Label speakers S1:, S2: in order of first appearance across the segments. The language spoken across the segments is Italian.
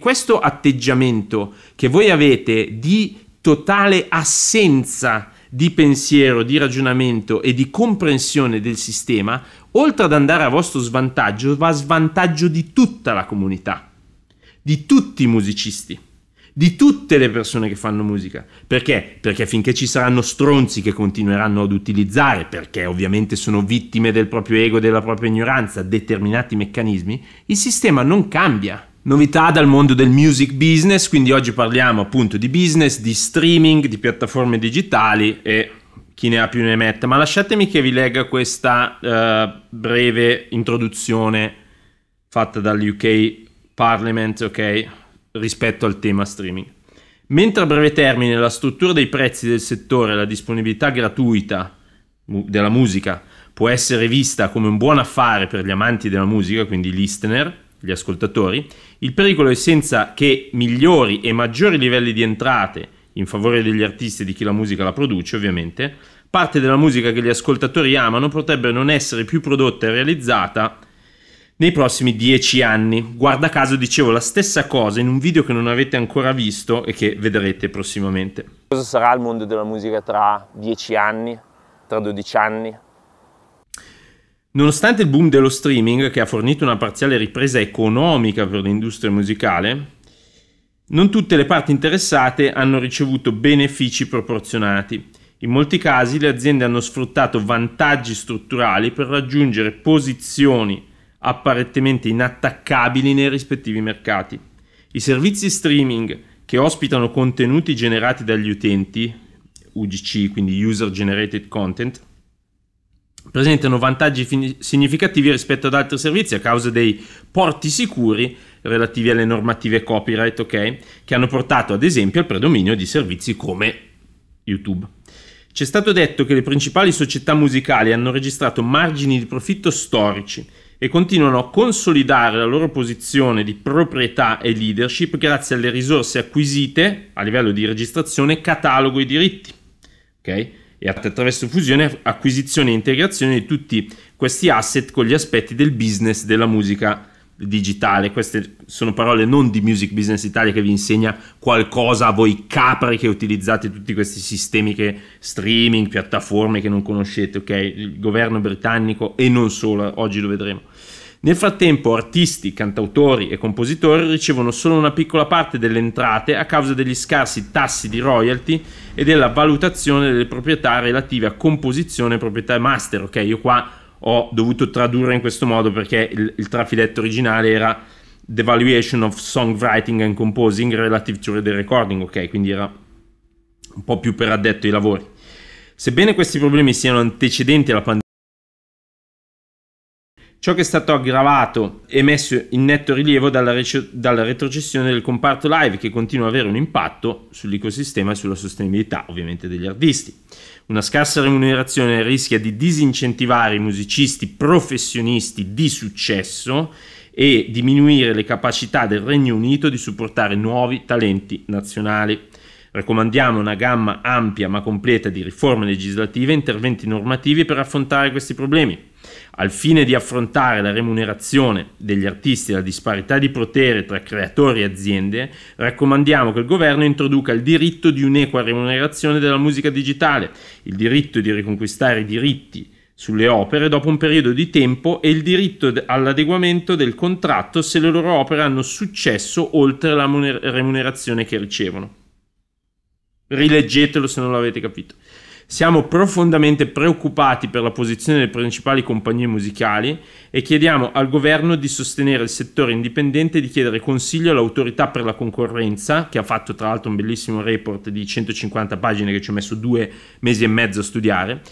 S1: Questo atteggiamento che voi avete di totale assenza di pensiero, di ragionamento e di comprensione del sistema, oltre ad andare a vostro svantaggio, va a svantaggio di tutta la comunità, di tutti i musicisti, di tutte le persone che fanno musica. Perché? Perché finché ci saranno stronzi che continueranno ad utilizzare, perché ovviamente sono vittime del proprio ego della propria ignoranza, determinati meccanismi, il sistema non cambia novità dal mondo del music business, quindi oggi parliamo appunto di business, di streaming, di piattaforme digitali e chi ne ha più ne metta, ma lasciatemi che vi legga questa uh, breve introduzione fatta dall'UK Parliament, ok, rispetto al tema streaming. Mentre a breve termine la struttura dei prezzi del settore e la disponibilità gratuita della musica può essere vista come un buon affare per gli amanti della musica, quindi listener, gli ascoltatori, il pericolo è senza che migliori e maggiori livelli di entrate in favore degli artisti e di chi la musica la produce, ovviamente, parte della musica che gli ascoltatori amano potrebbe non essere più prodotta e realizzata nei prossimi dieci anni. Guarda caso dicevo la stessa cosa in un video che non avete ancora visto e che vedrete prossimamente. Cosa sarà il mondo della musica tra dieci anni, tra dodici anni? Nonostante il boom dello streaming, che ha fornito una parziale ripresa economica per l'industria musicale, non tutte le parti interessate hanno ricevuto benefici proporzionati. In molti casi le aziende hanno sfruttato vantaggi strutturali per raggiungere posizioni apparentemente inattaccabili nei rispettivi mercati. I servizi streaming che ospitano contenuti generati dagli utenti, UGC, quindi User Generated Content, presentano vantaggi fin- significativi rispetto ad altri servizi a causa dei porti sicuri relativi alle normative copyright, ok? Che hanno portato ad esempio al predominio di servizi come YouTube. C'è stato detto che le principali società musicali hanno registrato margini di profitto storici e continuano a consolidare la loro posizione di proprietà e leadership grazie alle risorse acquisite a livello di registrazione, catalogo e diritti. Okay? e attraverso fusione, acquisizione e integrazione di tutti questi asset con gli aspetti del business della musica digitale. Queste sono parole non di Music Business Italia che vi insegna qualcosa a voi capri che utilizzate tutti questi sistemi che streaming, piattaforme che non conoscete, ok? Il governo britannico e non solo, oggi lo vedremo nel frattempo artisti, cantautori e compositori ricevono solo una piccola parte delle entrate a causa degli scarsi tassi di royalty e della valutazione delle proprietà relative a composizione e proprietà master. Ok, io qua ho dovuto tradurre in questo modo perché il, il trafiletto originale era The Valuation of Songwriting and Composing Relative to the Recording, ok, quindi era un po' più per addetto ai lavori. Sebbene questi problemi siano antecedenti alla pandemia, Ciò che è stato aggravato e messo in netto rilievo dalla, rec- dalla, retrocessione del comparto live che continua ad avere un impatto sull'ecosistema e sulla sostenibilità ovviamente degli artisti. Una scarsa remunerazione rischia di disincentivare i musicisti professionisti di successo e diminuire le capacità del Regno Unito di supportare nuovi talenti nazionali. Raccomandiamo una gamma ampia ma completa di riforme legislative e interventi normativi per affrontare questi problemi al fine di affrontare la remunerazione degli artisti e la disparità di potere tra creatori e aziende, raccomandiamo che il governo introduca il diritto di un'equa remunerazione della musica digitale, il diritto di riconquistare i diritti sulle opere dopo un periodo di tempo e il diritto all'adeguamento del contratto se le loro opere hanno successo oltre la remunerazione che ricevono. Rileggetelo se non l'avete capito. Siamo profondamente preoccupati per la posizione delle principali compagnie musicali e chiediamo al governo di sostenere il settore indipendente e di chiedere consiglio all'autorità per la concorrenza, che ha fatto tra l'altro un bellissimo report di 150 pagine che ci ho messo due mesi e mezzo a studiare.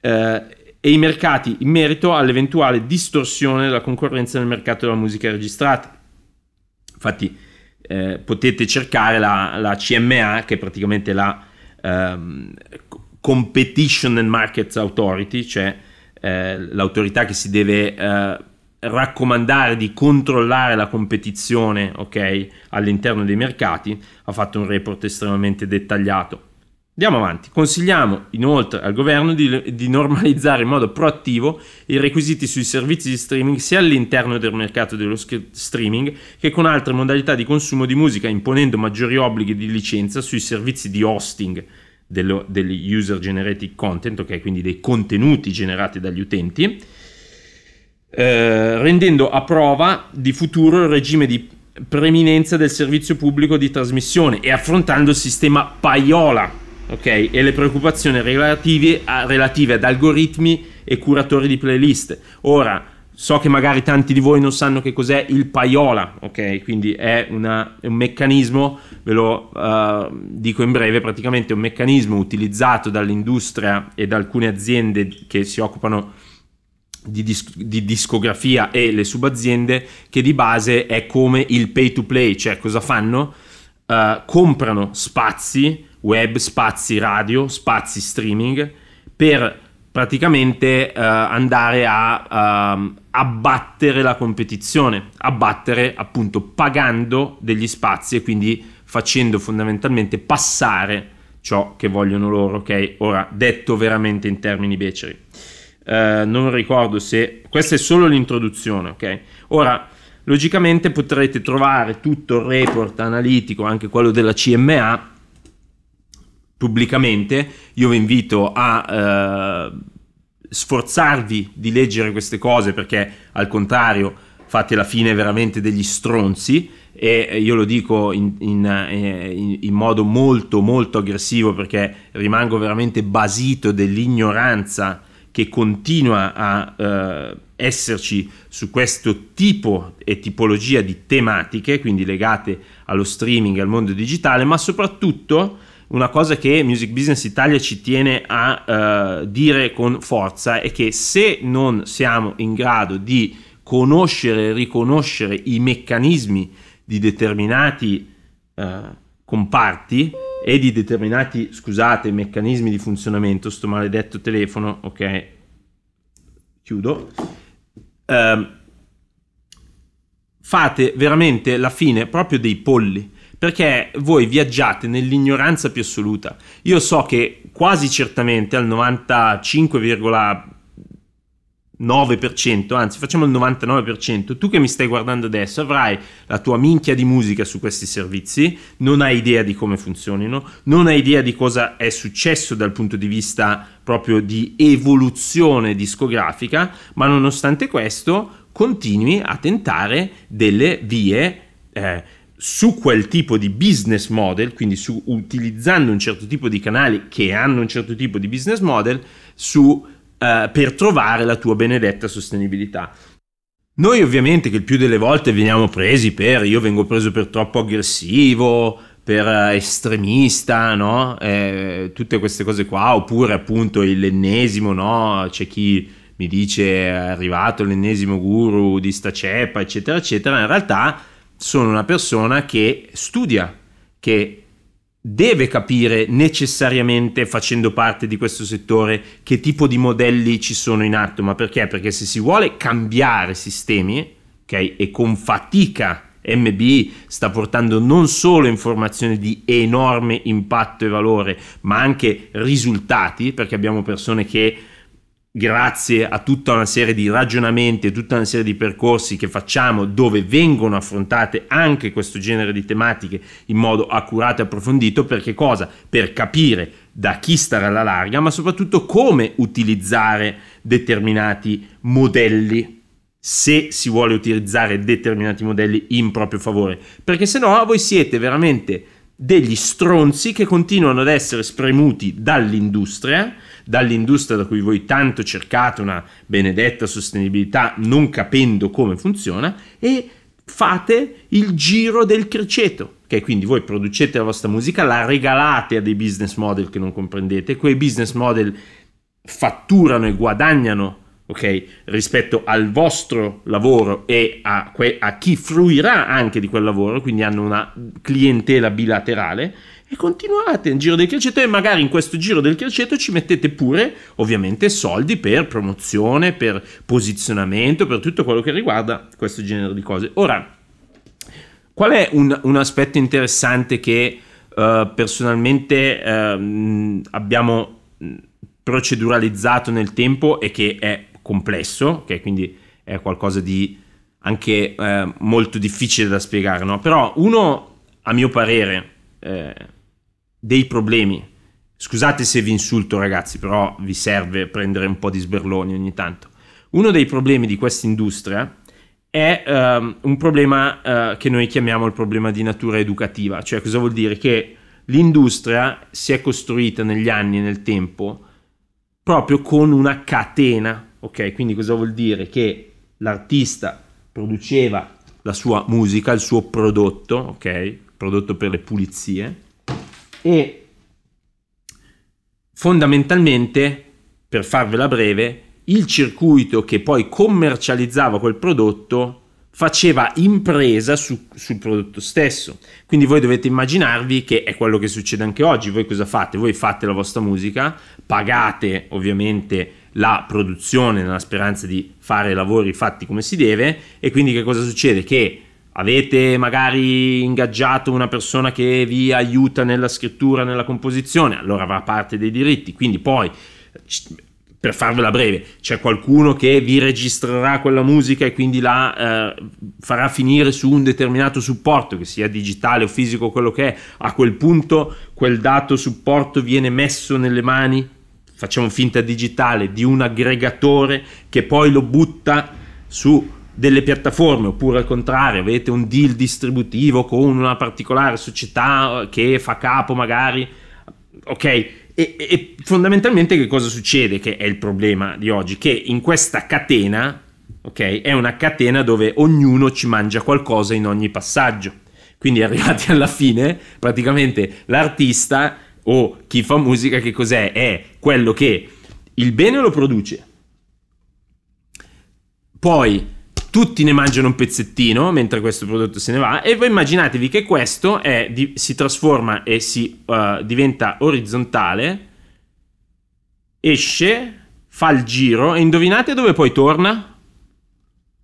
S1: Eh, e i mercati in merito all'eventuale distorsione della concorrenza nel mercato della musica registrata. Infatti eh, potete cercare la, la, CMA, che è praticamente la ehm, Competition and Markets Authority, cioè eh, l'autorità che si deve eh, raccomandare di controllare la competizione okay, all'interno dei mercati, ha fatto un report estremamente dettagliato. Andiamo avanti, consigliamo inoltre al governo di, di normalizzare in modo proattivo i requisiti sui servizi di streaming sia all'interno del mercato dello streaming che con altre modalità di consumo di musica imponendo maggiori obblighi di licenza sui servizi di hosting dello, degli user generated content, ok? Quindi dei contenuti generati dagli utenti, eh, rendendo a prova di futuro il regime di preminenza del servizio pubblico di trasmissione e affrontando il sistema Paiola, ok? E le preoccupazioni relative, a, relative ad algoritmi e curatori di playlist. Ora, So che magari tanti di voi non sanno che cos'è il paiola, ok? Quindi è, una, è un meccanismo, ve lo uh, dico in breve, praticamente è un meccanismo utilizzato dall'industria e da alcune aziende che si occupano di, disc- di, discografia e le subaziende che di base è come il pay to play, cioè cosa fanno? Uh, comprano spazi web, spazi radio, spazi streaming per praticamente eh, andare a eh, abbattere la competizione, abbattere appunto pagando degli spazi e quindi facendo fondamentalmente passare ciò che vogliono loro, ok? Ora, detto veramente in termini beceri. Eh, non ricordo se... Questa è solo l'introduzione, ok? Ora, logicamente potrete trovare tutto il report analitico, anche quello della CMA, pubblicamente, io vi invito a eh, sforzarvi di leggere queste cose perché al contrario fate la fine veramente degli stronzi e io lo dico in, eh, in, in modo molto molto aggressivo perché rimango veramente basito dell'ignoranza che continua a eh, esserci su questo tipo e tipologia di tematiche, quindi legate allo streaming, al mondo digitale, ma soprattutto una cosa che Music Business Italia ci tiene a uh, dire con forza è che se non siamo in grado di conoscere e riconoscere i meccanismi di determinati uh, comparti e di determinati, scusate, meccanismi di funzionamento, sto maledetto telefono, ok, chiudo, uh, fate veramente la fine proprio dei polli perché voi viaggiate nell'ignoranza più assoluta. Io so che quasi certamente al 95,9%, anzi facciamo il 99%, tu che mi stai guardando adesso avrai la tua minchia di musica su questi servizi, non hai idea di come funzionino, non hai idea di cosa è successo dal punto di vista proprio di evoluzione discografica, ma nonostante questo continui a tentare delle vie... Eh, su quel tipo di business model, quindi su, utilizzando un certo tipo di canali che hanno un certo tipo di business model, su, eh, per trovare la tua benedetta sostenibilità. Noi ovviamente che il più delle volte veniamo presi per, io vengo preso per troppo aggressivo, per eh, estremista, no? eh, tutte queste cose qua, oppure appunto l'ennesimo, no? c'è chi mi dice è arrivato l'ennesimo guru di sta ceppa, eccetera, eccetera, in realtà sono una persona che studia, che deve capire necessariamente facendo parte di questo settore che tipo di modelli ci sono in atto, ma perché? Perché se si vuole cambiare sistemi, ok, e con fatica MBI sta portando non solo informazioni di enorme impatto e valore, ma anche risultati, perché abbiamo persone che grazie a tutta una serie di ragionamenti e tutta una serie di percorsi che facciamo dove vengono affrontate anche questo genere di tematiche in modo accurato e approfondito perché cosa? Per capire da chi stare alla larga ma soprattutto come utilizzare determinati modelli se si vuole utilizzare determinati modelli in proprio favore perché se no voi siete veramente degli stronzi che continuano ad essere spremuti dall'industria, dall'industria da cui voi tanto cercate una benedetta sostenibilità, non capendo come funziona, e fate il giro del criceto. che quindi voi producete la vostra musica, la regalate a dei business model che non comprendete, quei business model fatturano e guadagnano ok? Rispetto al vostro lavoro e a, que- a, chi fruirà anche di quel lavoro, quindi hanno una clientela bilaterale. E continuate in giro del calcetto e magari in questo giro del calcetto ci mettete pure ovviamente soldi per promozione, per posizionamento, per tutto quello che riguarda questo genere di cose. Ora, qual è un, un aspetto interessante che uh, personalmente uh, abbiamo mm, proceduralizzato nel tempo e che è complesso, che okay? quindi è qualcosa di anche eh, molto difficile da spiegare, no? Però uno, a mio parere, eh, dei problemi, scusate se vi insulto ragazzi, però vi serve prendere un po' di sberloni ogni tanto, uno dei problemi di questa industria è ehm, un problema eh, che noi chiamiamo il problema di natura educativa, cioè cosa vuol dire? Che l'industria si è costruita negli anni e nel tempo proprio con una catena Ok, quindi cosa vuol dire? Che l'artista produceva la sua musica, il suo prodotto, ok? Prodotto per le pulizie e fondamentalmente, per farvela breve, il circuito che poi commercializzava quel prodotto faceva impresa su, sul prodotto stesso. Quindi voi dovete immaginarvi che è quello che succede anche oggi. Voi cosa fate? Voi fate la vostra musica, pagate ovviamente la produzione nella speranza di fare lavori fatti come si deve e quindi che cosa succede? Che avete magari ingaggiato una persona che vi aiuta nella scrittura, nella composizione, allora avrà parte dei diritti, quindi poi per farvela breve, c'è qualcuno che vi registrerà quella musica e quindi la eh, farà finire su un determinato supporto, che sia digitale o fisico, quello che è. A quel punto quel dato supporto viene messo nelle mani facciamo finta digitale, di un aggregatore che poi lo butta su delle piattaforme oppure al contrario avete un deal distributivo con una particolare società che fa capo magari ok e, e fondamentalmente che cosa succede che è il problema di oggi che in questa catena ok è una catena dove ognuno ci mangia qualcosa in ogni passaggio quindi arrivati alla fine praticamente l'artista o chi fa musica che cos'è? È quello che il bene lo produce. Poi tutti ne mangiano un pezzettino mentre questo prodotto se ne va e voi immaginatevi che questo è, di, si trasforma e si uh, diventa orizzontale, esce, fa il giro e indovinate dove poi torna?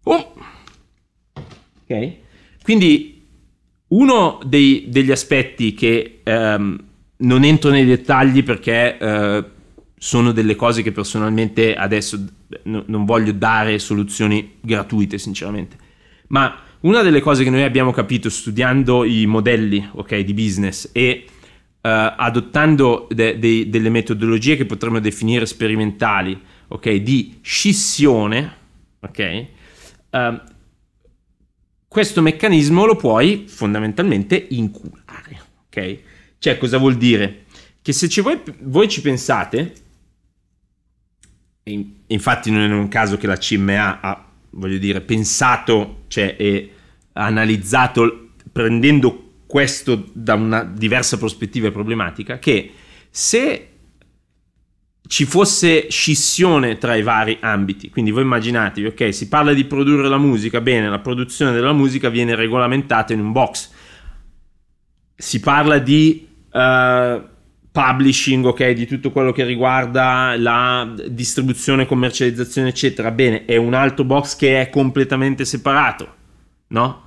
S1: Oh! Ok? Quindi uno dei, degli aspetti che... Um, non entro nei dettagli perché eh, sono delle cose che personalmente adesso no, non voglio dare soluzioni gratuite, sinceramente. Ma una delle cose che noi abbiamo capito studiando i modelli okay, di business e eh, adottando de- de- delle metodologie che potremmo definire sperimentali, okay, di scissione, okay, eh, questo meccanismo lo puoi fondamentalmente inculare. Okay? Cioè, cosa vuol dire? Che se ci voi, voi ci pensate, e infatti non è un caso che la CMA ha, voglio dire, pensato, cioè, e analizzato, prendendo questo da una diversa prospettiva e problematica, che se ci fosse scissione tra i vari ambiti, quindi voi immaginatevi, ok, si parla di produrre la musica, bene, la produzione della musica viene regolamentata in un box, si parla di eh, publishing, ok, di tutto quello che riguarda la distribuzione, commercializzazione, eccetera. Bene, è un altro box che è completamente separato, no?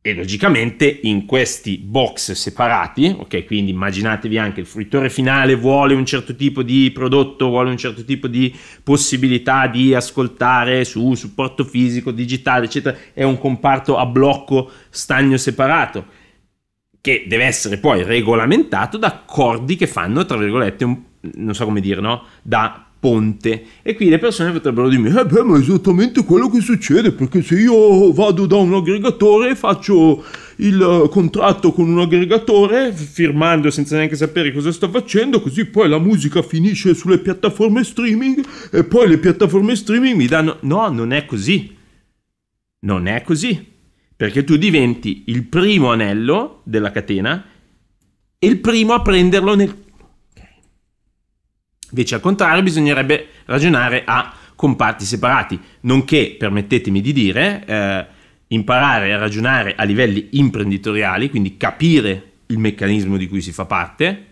S1: E logicamente in questi box separati, ok, quindi immaginatevi anche il fruttore finale vuole un certo tipo di prodotto, vuole un certo tipo di possibilità di ascoltare su supporto fisico, digitale, eccetera, è un comparto a blocco stagno separato che deve essere poi regolamentato da accordi che fanno, tra virgolette, un, non so come dire, no? Da ponte. E qui le persone potrebbero dirmi, eh beh, ma è esattamente quello che succede, perché se io vado da un aggregatore e faccio il eh, contratto con un aggregatore, firmando senza neanche sapere cosa sto facendo, così poi la musica finisce sulle piattaforme streaming e poi le piattaforme streaming mi danno... No, non è così. Non è così perché tu diventi il primo anello della catena e il primo a prenderlo nel... Okay. Invece al contrario bisognerebbe ragionare a comparti separati, nonché, permettetemi di dire, eh, imparare a ragionare a livelli imprenditoriali, quindi capire il meccanismo di cui si fa parte,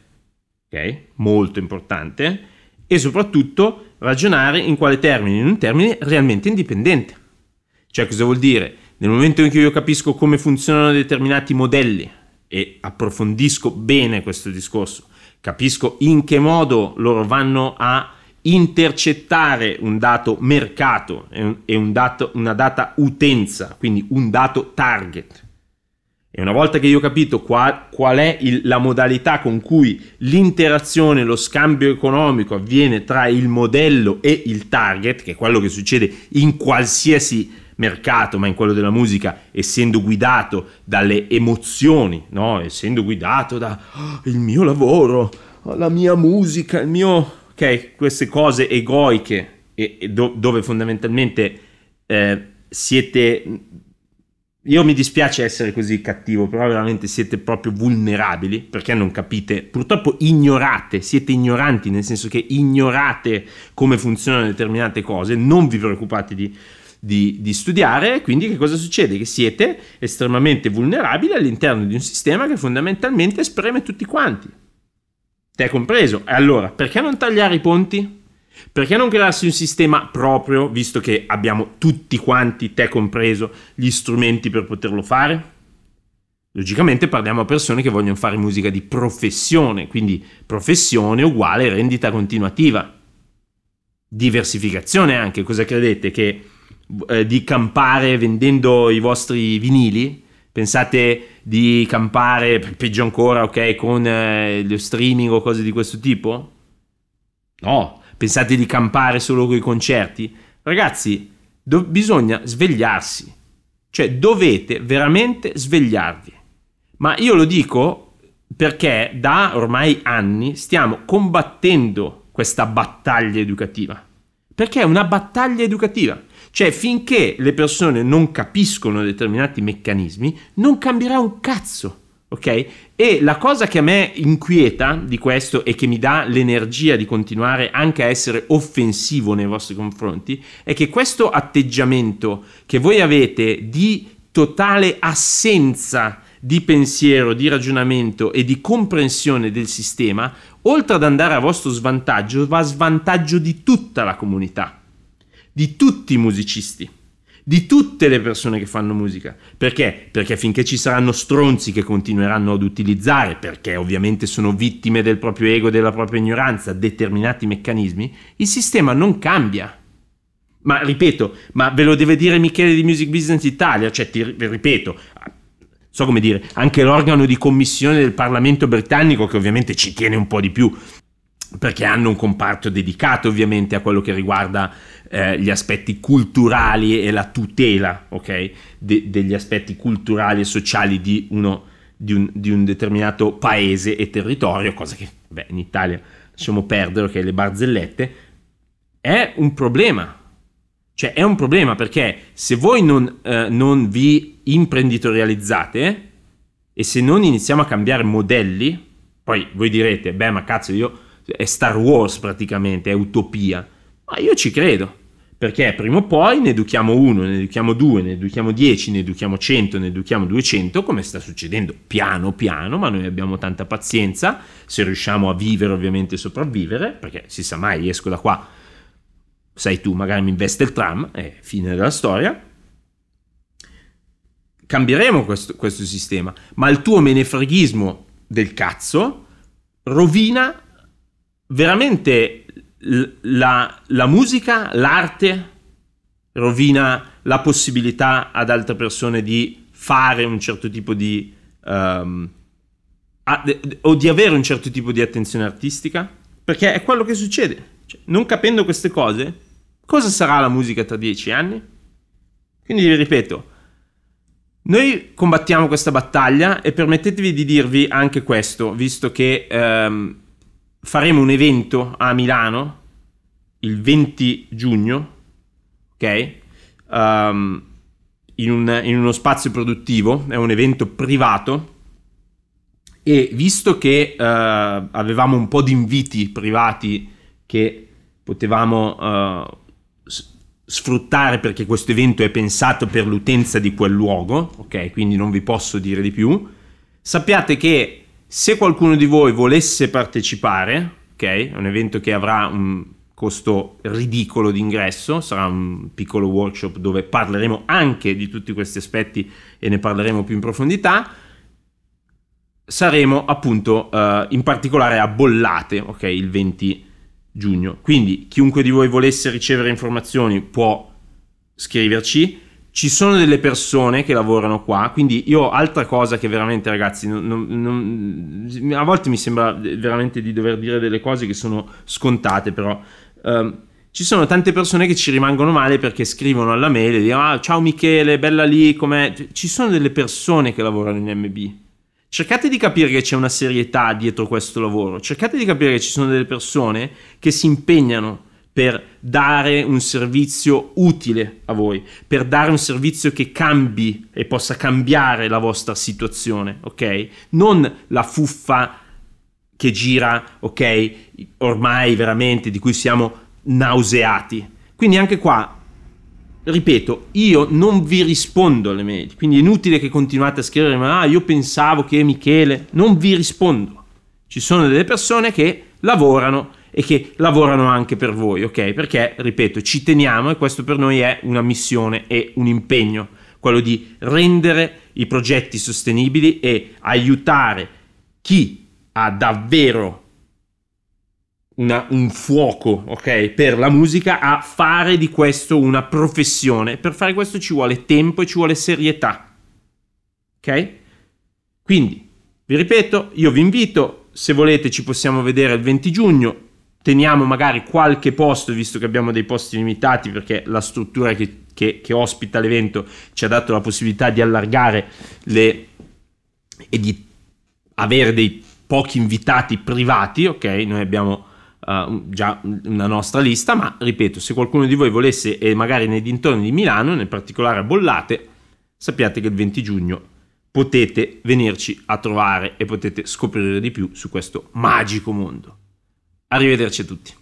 S1: ok? Molto importante, e soprattutto ragionare in quale termine, in un termine realmente indipendente. Cioè cosa vuol dire? Nel momento in cui io capisco come funzionano determinati modelli e approfondisco bene questo discorso, capisco in che modo loro vanno a intercettare un dato mercato e un dato, una data utenza, quindi un dato target. E una volta che io ho capito qual, qual è il, la modalità con cui l'interazione, lo scambio economico avviene tra il modello e il target, che è quello che succede in qualsiasi mercato, ma in quello della musica, essendo guidato dalle emozioni, no? essendo guidato da oh, il mio lavoro, ah, la mia musica, il mio... Ok, queste cose egoiche e, e do, dove fondamentalmente eh, siete... Io mi dispiace essere così cattivo, però veramente siete proprio vulnerabili perché non capite, purtroppo ignorate, siete ignoranti nel senso che ignorate come funzionano determinate cose, non vi preoccupate di di, di studiare, quindi che cosa succede? Che siete estremamente vulnerabili all'interno di un sistema che fondamentalmente spreme tutti quanti, te compreso. E allora, perché non tagliare i ponti? Perché non crearsi un sistema proprio, visto che abbiamo tutti quanti, te compreso, gli strumenti per poterlo fare? Logicamente parliamo a persone che vogliono fare musica di professione, quindi professione uguale rendita continuativa. Diversificazione anche, cosa credete? Che eh, di campare vendendo i vostri vinili? Pensate di campare, peggio ancora, ok, con eh, lo streaming o cose di questo tipo? No, pensate di campare solo con i concerti? Ragazzi, do- bisogna svegliarsi. Cioè, dovete veramente svegliarvi. Ma io lo dico perché da ormai anni stiamo combattendo questa battaglia educativa. Perché è una battaglia educativa. Cioè, finché le persone non capiscono determinati meccanismi, non cambierà un cazzo. Ok? E la cosa che a me inquieta di questo e che mi dà l'energia di continuare anche a essere offensivo nei vostri confronti è che questo atteggiamento che voi avete di totale assenza di pensiero, di ragionamento e di comprensione del sistema, oltre ad andare a vostro svantaggio, va a svantaggio di tutta la comunità di tutti i musicisti, di tutte le persone che fanno musica. Perché? Perché finché ci saranno stronzi che continueranno ad utilizzare, perché ovviamente sono vittime del proprio ego della propria ignoranza, determinati meccanismi, il sistema non cambia. Ma ripeto, ma ve lo deve dire Michele di Music Business Italia, cioè ti ripeto, so come dire, anche l'organo di commissione del Parlamento britannico che ovviamente ci tiene un po' di più perché hanno un comparto dedicato ovviamente a quello che riguarda eh, gli aspetti culturali e la tutela okay, de- degli aspetti culturali e sociali di, uno, di, un, di, un, determinato paese e territorio, cosa che beh, in Italia lasciamo perdere, che okay, le barzellette, è un problema. Cioè è un problema perché se voi non, eh, non vi imprenditorializzate e se non iniziamo a cambiare modelli, poi voi direte, beh ma cazzo io è Star Wars praticamente, è utopia. Ma io ci credo, perché prima o poi ne educhiamo uno, ne educhiamo due, ne educhiamo dieci, ne educhiamo cento, ne educhiamo duecento, come sta succedendo piano piano, ma noi abbiamo tanta pazienza, se riusciamo a vivere ovviamente sopravvivere, perché si sa mai, esco da qua, sai tu, magari mi investe il tram, è fine della storia. Cambieremo questo, questo sistema, ma il tuo menefreghismo del cazzo rovina veramente la, la musica, l'arte rovina la possibilità ad altre persone di fare un certo tipo di... Um, a, o di avere un certo tipo di attenzione artistica, perché è quello che succede. Cioè, non capendo queste cose, cosa sarà la musica tra dieci anni? Quindi vi ripeto, noi combattiamo questa battaglia e permettetevi di dirvi anche questo, visto che um, faremo un evento a Milano il 20 giugno, ok? Um, in, un, in, uno spazio produttivo, è un evento privato. E visto che uh, avevamo un po' di inviti privati che potevamo uh, sfruttare perché questo evento è pensato per l'utenza di quel luogo, ok? Quindi non vi posso dire di più. Sappiate che se qualcuno di voi volesse partecipare, ok, è un evento che avrà un costo ridicolo d'ingresso, sarà un piccolo workshop dove parleremo anche di tutti questi aspetti e ne parleremo più in profondità. Saremo appunto eh, in particolare a Bollate, ok, il 20 giugno. Quindi chiunque di voi volesse ricevere informazioni può scriverci ci sono delle persone che lavorano qua, quindi io altra cosa che veramente ragazzi, non, non, a volte mi sembra veramente di dover dire delle cose che sono scontate, però um, ci sono tante persone che ci rimangono male perché scrivono alla mail e dicono ah, ciao Michele, bella lì, com'è? Ci sono delle persone che lavorano in MB. Cercate di capire che c'è una serietà dietro questo lavoro, cercate di capire che ci sono delle persone che si impegnano per dare un servizio utile a voi, per dare un servizio che cambi e possa cambiare la vostra situazione, ok? Non la fuffa che gira, ok? Ormai veramente di cui siamo nauseati. Quindi anche qua ripeto, io non vi rispondo alle mail, quindi è inutile che continuate a scrivere, ma ah, io pensavo che Michele, non vi rispondo. Ci sono delle persone che lavorano e che lavorano anche per voi, ok? Perché, ripeto, ci teniamo e questo per noi è una missione e un impegno, quello di rendere i progetti sostenibili e aiutare chi ha davvero una, un fuoco, ok, per la musica a fare di questo una professione. Per fare questo ci vuole tempo e ci vuole serietà. Ok? Quindi, vi ripeto, io vi invito, se volete ci possiamo vedere il 20 giugno teniamo magari qualche posto, visto che abbiamo dei posti limitati, perché la struttura che, che, che ospita l'evento ci ha dato la possibilità di allargare le, e di avere dei pochi invitati privati, ok? Noi abbiamo uh, già una nostra lista, ma ripeto, se qualcuno di voi volesse e magari nei dintorni di Milano, nel particolare a Bollate, sappiate che il 20 giugno potete venirci a trovare e potete scoprire di più su questo magico mondo. Arrivederci a tutti.